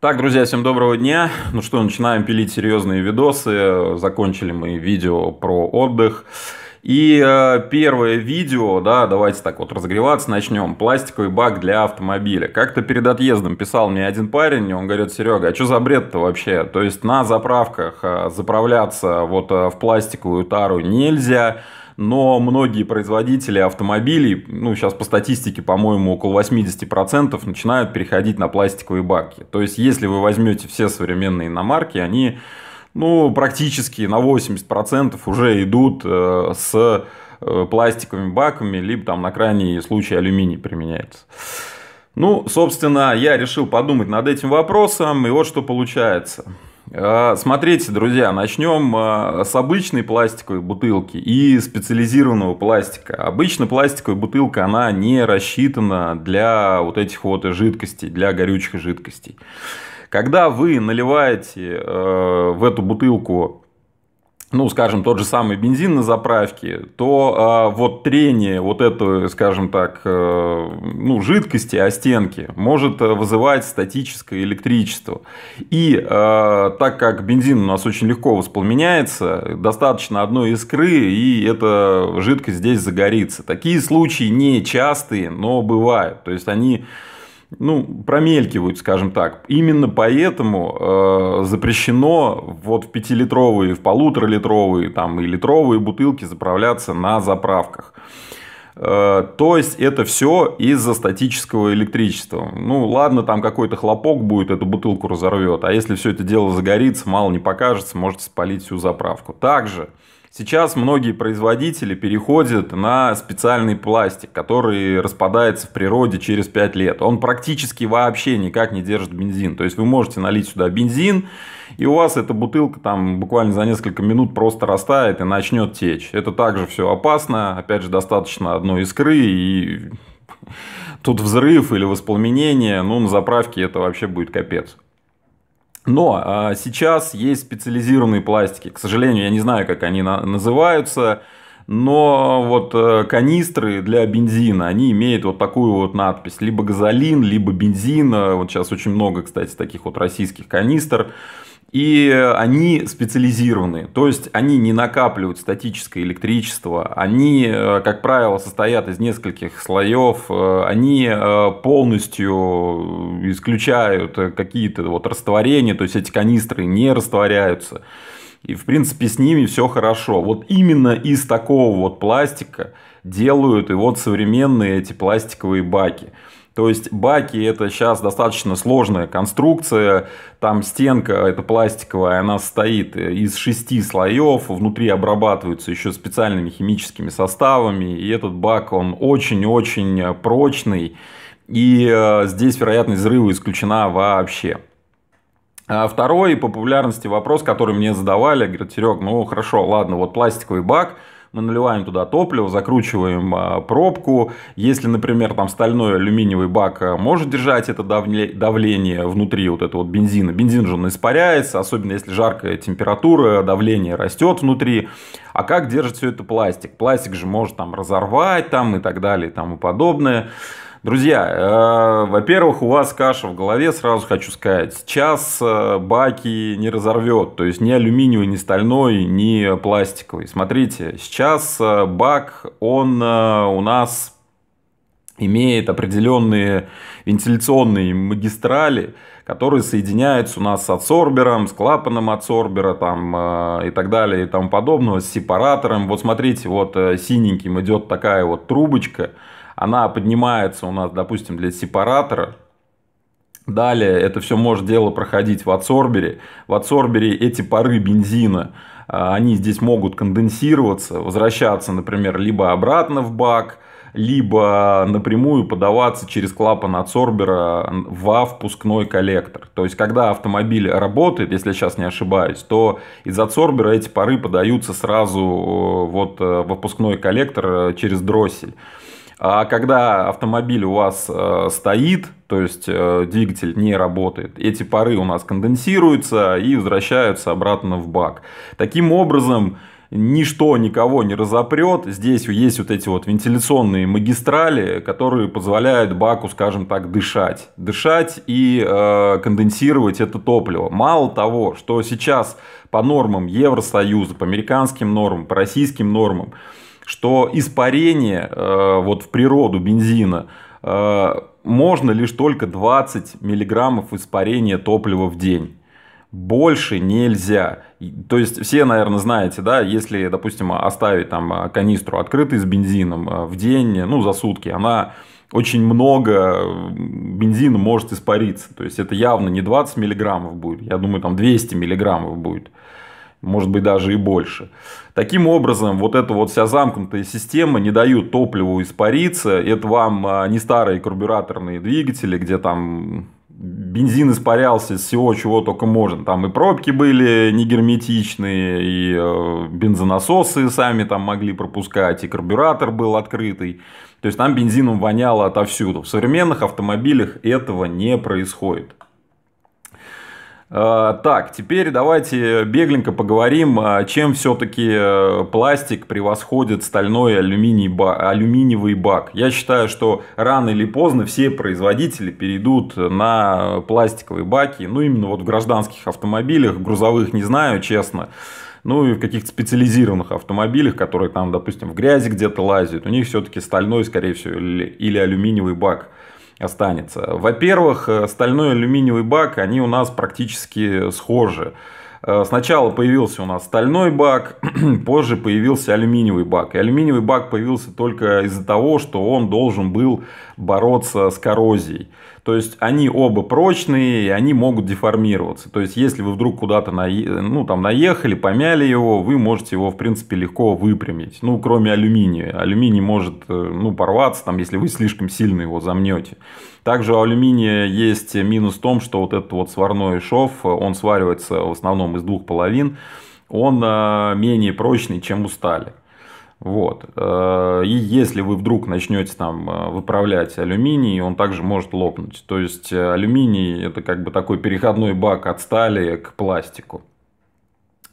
Так, друзья, всем доброго дня. Ну что, начинаем пилить серьезные видосы. Закончили мы видео про отдых. И э, первое видео, да, давайте так вот разогреваться, начнем. Пластиковый бак для автомобиля. Как-то перед отъездом писал мне один парень, и он говорит, Серега, а что за бред-то вообще? То есть на заправках э, заправляться вот э, в пластиковую тару нельзя но многие производители автомобилей, ну, сейчас по статистике, по-моему, около 80% начинают переходить на пластиковые баки. То есть, если вы возьмете все современные иномарки, они, ну, практически на 80% уже идут э, с э, пластиковыми баками, либо там на крайний случай алюминий применяется. Ну, собственно, я решил подумать над этим вопросом, и вот что получается – Э, смотрите, друзья, начнем э, с обычной пластиковой бутылки и специализированного пластика. Обычно пластиковая бутылка, она не рассчитана для вот этих вот жидкостей, для горючих жидкостей. Когда вы наливаете э, в эту бутылку ну, скажем, тот же самый бензин на заправке, то э, вот трение вот этой, скажем так, э, ну, жидкости о стенки может э, вызывать статическое электричество. И э, так как бензин у нас очень легко воспламеняется, достаточно одной искры, и эта жидкость здесь загорится. Такие случаи не частые, но бывают. То есть они ну, промелькивают, скажем так. Именно поэтому э, запрещено вот в пятилитровые, в полуторалитровые там, и литровые бутылки заправляться на заправках. Э, то есть это все из-за статического электричества. Ну ладно, там какой-то хлопок будет, эту бутылку разорвет. А если все это дело загорится, мало не покажется, можете спалить всю заправку. Также Сейчас многие производители переходят на специальный пластик, который распадается в природе через 5 лет. Он практически вообще никак не держит бензин. То есть вы можете налить сюда бензин, и у вас эта бутылка там буквально за несколько минут просто растает и начнет течь. Это также все опасно. Опять же, достаточно одной искры и тут взрыв или воспламенение. Ну, на заправке это вообще будет капец. Но а, сейчас есть специализированные пластики. К сожалению, я не знаю, как они на- называются. Но вот э, канистры для бензина, они имеют вот такую вот надпись. Либо газолин, либо бензин. Э, вот сейчас очень много, кстати, таких вот российских канистр. И они специализированы, то есть они не накапливают статическое электричество, они, э, как правило, состоят из нескольких слоев, э, они э, полностью исключают какие-то вот растворения, то есть эти канистры не растворяются. И, в принципе, с ними все хорошо. Вот именно из такого вот пластика делают и вот современные эти пластиковые баки. То есть баки это сейчас достаточно сложная конструкция, там стенка это пластиковая, она состоит из шести слоев, внутри обрабатываются еще специальными химическими составами, и этот бак он очень-очень прочный, и э, здесь вероятность взрыва исключена вообще. А второй по популярности вопрос, который мне задавали, говорят, Серег, ну хорошо, ладно, вот пластиковый бак – мы наливаем туда топливо, закручиваем а, пробку. Если, например, там стальной алюминиевый бак а, может держать это давление внутри вот этого вот бензина, бензин же он испаряется, особенно если жаркая температура, давление растет внутри. А как держит все это пластик? Пластик же может там разорвать там и так далее и тому подобное. Друзья, э, во-первых, у вас каша в голове, сразу хочу сказать. Сейчас э, баки не разорвет, то есть ни алюминиевый, ни стальной, ни пластиковый. Смотрите, сейчас э, бак, он э, у нас имеет определенные вентиляционные магистрали, которые соединяются у нас с адсорбером, с клапаном адсорбера там, э, и так далее и тому подобного, с сепаратором. Вот смотрите, вот э, синеньким идет такая вот трубочка – она поднимается у нас, допустим, для сепаратора, Далее это все может дело проходить в адсорбере. В адсорбере эти пары бензина, а, они здесь могут конденсироваться, возвращаться, например, либо обратно в бак, либо напрямую подаваться через клапан адсорбера во впускной коллектор. То есть, когда автомобиль работает, если я сейчас не ошибаюсь, то из адсорбера эти пары подаются сразу э, вот э, во впускной коллектор э, через дроссель. А когда автомобиль у вас э, стоит, то есть э, двигатель не работает, эти пары у нас конденсируются и возвращаются обратно в бак. Таким образом, ничто никого не разопрет. Здесь есть вот эти вот вентиляционные магистрали, которые позволяют баку, скажем так, дышать. Дышать и э, конденсировать это топливо. Мало того, что сейчас по нормам Евросоюза, по американским нормам, по российским нормам, что испарение э, вот в природу бензина э, можно лишь только 20 миллиграммов испарения топлива в день. Больше нельзя. То есть все, наверное, знаете, да, если, допустим, оставить там э, канистру открытой с бензином э, в день, э, ну, за сутки, она очень много бензина может испариться. То есть это явно не 20 миллиграммов будет, я думаю, там 200 миллиграммов будет может быть даже и больше. Таким образом, вот эта вот вся замкнутая система не дают топливу испариться. Это вам а, не старые карбюраторные двигатели, где там бензин испарялся из всего, чего только можно. Там и пробки были негерметичные, и э, бензонасосы сами там могли пропускать, и карбюратор был открытый. То есть там бензином воняло отовсюду. В современных автомобилях этого не происходит. Э, так, теперь давайте бегленько поговорим, э, чем все-таки э, пластик превосходит стальной алюминий, алюминиевый бак. Я считаю, что рано или поздно все производители перейдут на пластиковые баки, ну именно вот в гражданских автомобилях, грузовых не знаю, честно ну и в каких-то специализированных автомобилях, которые там, допустим, в грязи где-то лазят, у них все-таки стальной, скорее всего, или алюминиевый бак останется. Во-первых, э, стальной алюминиевый бак, они у нас практически схожи. Э, сначала появился у нас стальной бак, позже появился алюминиевый бак. И алюминиевый бак появился только из-за того, что он должен был бороться с коррозией. То есть они оба прочные, и они могут деформироваться. То есть если вы вдруг куда-то на... ну, там наехали, помяли его, вы можете его, в принципе, легко выпрямить. Ну, кроме алюминия. Алюминий может э, ну, порваться, там, если вы слишком сильно его замнете. Также у алюминия есть минус в том, что вот этот вот сварной шов, он сваривается в основном из двух половин, он э, менее прочный, чем у стали. Вот. Э, и если вы вдруг начнете там э, выправлять алюминий, он также может лопнуть. То есть алюминий это как бы такой переходной бак от стали к пластику.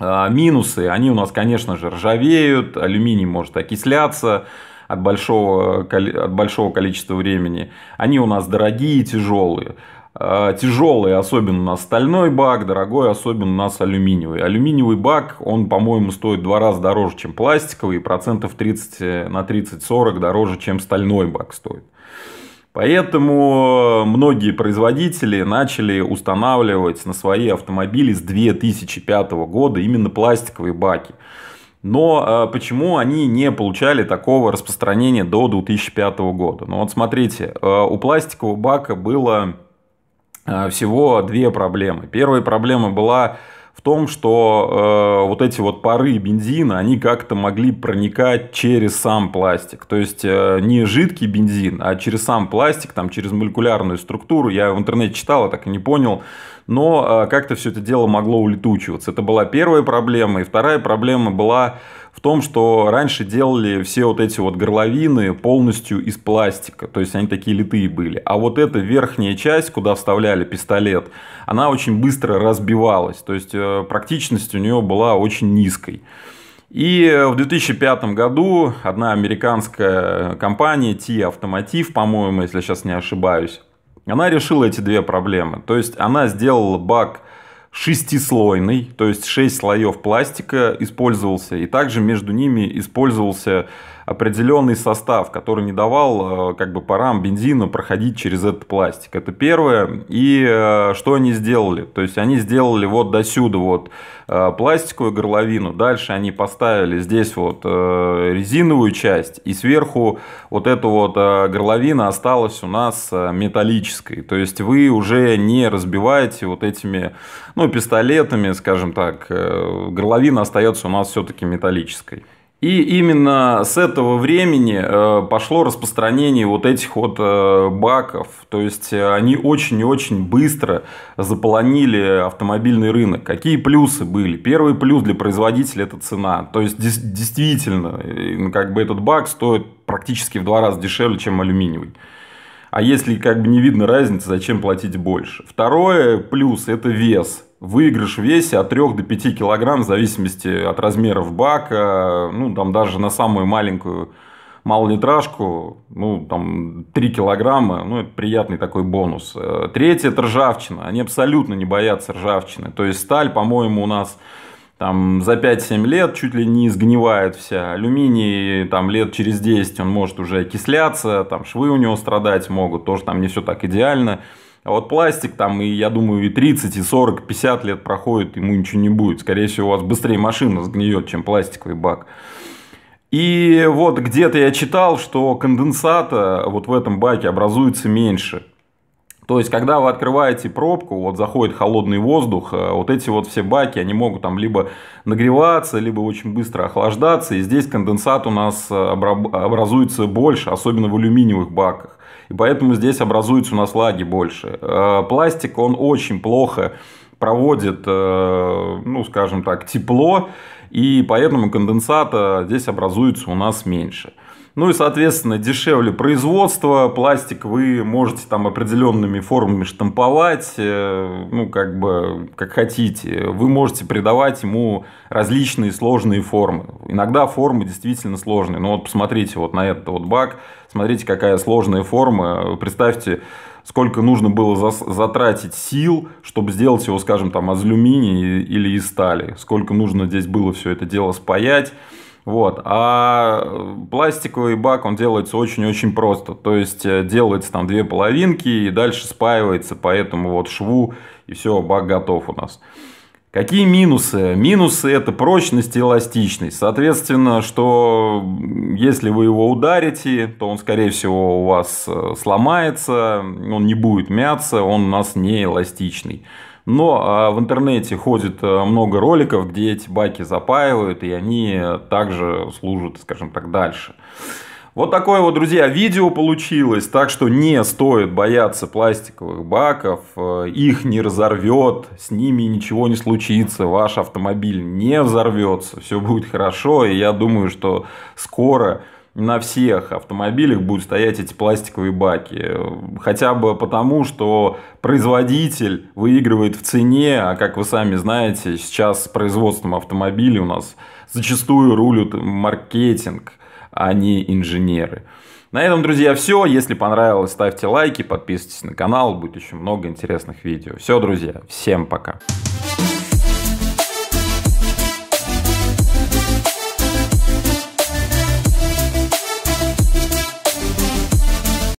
А минусы, они у нас, конечно же, ржавеют, алюминий может окисляться, от большого, от большого количества времени. Они у нас дорогие и тяжелые. А, Тяжелый, особенно у нас стальной бак, дорогой, особенно у нас алюминиевый. Алюминиевый бак, он, по-моему, стоит в два раза дороже, чем пластиковый, и процентов 30 э, на 30-40 дороже, чем стальной бак стоит. Поэтому многие производители начали устанавливать на свои автомобили с 2005 года именно пластиковые баки но э, почему они не получали такого распространения до 2005 года? Ну вот смотрите, э, у пластикового бака было э, всего две проблемы. Первая проблема была в том, что э, вот эти вот пары бензина, они как-то могли проникать через сам пластик. То есть э, не жидкий бензин, а через сам пластик, там через молекулярную структуру. Я в интернете читал, а так и не понял но э, как-то все это дело могло улетучиваться. Это была первая проблема. И вторая проблема была в том, что раньше делали все вот эти вот горловины полностью из пластика, то есть они такие литые были. А вот эта верхняя часть, куда вставляли пистолет, она очень быстро разбивалась, то есть э, практичность у нее была очень низкой. И э, в 2005 году одна американская компания, T-Automotive, по-моему, если сейчас не ошибаюсь, она решила эти две проблемы. То есть она сделала бак шестислойный, то есть шесть слоев пластика использовался, и также между ними использовался определенный состав, который не давал э, как бы парам бензина проходить через этот пластик. Это первое. И э, что они сделали? То есть они сделали вот до сюда вот э, пластиковую горловину. Дальше они поставили здесь вот резиновую часть. И сверху вот эта вот горловина осталась у нас металлической. То есть вы уже не разбиваете вот этими ну, пистолетами, скажем так. Горловина остается у нас все-таки металлической. И именно с этого времени э, пошло распространение вот этих вот э, баков. То есть э, они очень и очень быстро заполонили автомобильный рынок. Какие плюсы были? Первый плюс для производителя это цена. То есть действительно, как бы этот бак стоит практически в два раза дешевле, чем алюминиевый. А если как бы не видно разницы, зачем платить больше? Второе плюс это вес выигрыш в весе от 3 до 5 килограмм в зависимости от размеров бака, ну, там даже на самую маленькую малолитражку, ну, там 3 килограмма, ну, это приятный такой бонус. Э, третье – это ржавчина. Они абсолютно не боятся ржавчины. То есть, сталь, по-моему, у нас там за 5-7 лет чуть ли не сгнивает вся. Алюминий там лет через 10 он может уже окисляться, там швы у него страдать могут, тоже там не все так идеально. А вот пластик там, и я думаю, и 30, и 40, 50 лет проходит, ему ничего не будет. Скорее всего, у вас быстрее машина сгниет, чем пластиковый бак. И вот где-то я читал, что конденсата вот в этом баке образуется меньше. То есть, когда вы открываете пробку, вот заходит холодный воздух, э, вот эти вот все баки, они могут там либо нагреваться, либо очень быстро охлаждаться, и здесь конденсат у нас э, образуется больше, особенно в алюминиевых баках. И поэтому здесь образуется у нас лаги больше. Э, пластик, он очень плохо проводит, ну, скажем так, тепло, и поэтому конденсата здесь образуется у нас меньше. Ну и, соответственно, дешевле производство, пластик вы можете там определенными формами штамповать, э, ну, как бы, как хотите. Вы можете придавать ему различные сложные формы. Иногда формы действительно сложные. Ну, вот посмотрите вот на этот вот бак, смотрите, какая сложная форма. Представьте, сколько нужно было затратить сил, чтобы сделать его, скажем, там, из алюминия или из стали. Сколько нужно здесь было все это дело спаять. Вот. А э, пластиковый бак, он делается очень-очень просто. То есть, э, делается там две половинки и дальше спаивается по этому вот шву. И все, бак готов у нас. Какие минусы? Минусы это прочность и эластичность. Соответственно, что если вы его ударите, то он, скорее всего, у вас э, сломается, он не будет мяться, он у нас не эластичный. Но а, в интернете ходит а, много роликов, где эти баки запаивают, и они также служат, скажем так, дальше. Вот такое вот, друзья, видео получилось, так что не стоит бояться пластиковых баков, э, их не разорвет, с ними ничего не случится, ваш автомобиль не взорвется, все будет хорошо, и я думаю, что скоро на всех автомобилях будут стоять эти пластиковые баки. Хотя бы потому, что производитель выигрывает в цене, а как вы сами знаете, сейчас с производством автомобилей у нас зачастую рулят маркетинг, а не инженеры. На этом, друзья, все. Если понравилось, ставьте лайки, подписывайтесь на канал, будет еще много интересных видео. Все, друзья, всем пока. Пока.